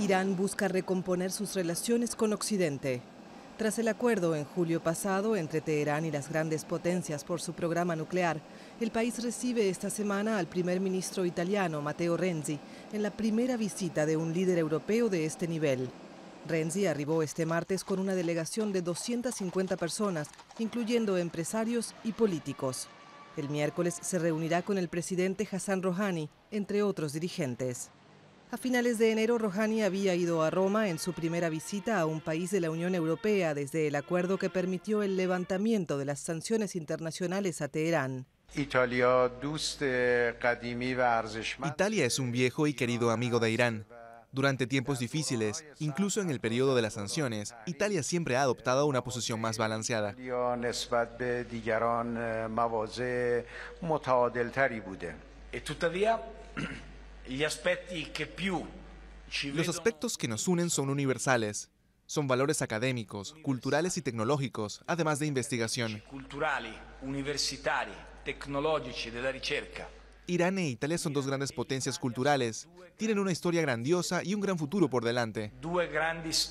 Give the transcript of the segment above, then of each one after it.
Irán busca recomponer sus relaciones con Occidente. Tras el acuerdo en julio pasado entre Teherán y las grandes potencias por su programa nuclear, el país recibe esta semana al primer ministro italiano Matteo Renzi en la primera visita de un líder europeo de este nivel. Renzi arribó este martes con una delegación de 250 personas, incluyendo empresarios y políticos. El miércoles se reunirá con el presidente Hassan Rouhani, entre otros dirigentes. A finales de enero, Rohani había ido a Roma en su primera visita a un país de la Unión Europea desde el acuerdo que permitió el levantamiento de las sanciones internacionales a Teherán. Italia es un viejo y querido amigo de Irán. Durante tiempos difíciles, incluso en el periodo de las sanciones, Italia siempre ha adoptado una posición más balanceada. Los aspectos que nos unen son universales. Son valores académicos, culturales y tecnológicos, además de investigación. Irán e Italia son dos grandes potencias culturales. Tienen una historia grandiosa y un gran futuro por delante. grandes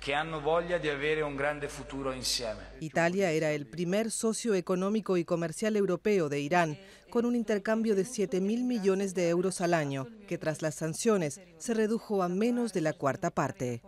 que voglia de un grande futuro insieme. Italia era el primer socio económico y comercial europeo de Irán, con un intercambio de 7 mil millones de euros al año, que tras las sanciones se redujo a menos de la cuarta parte.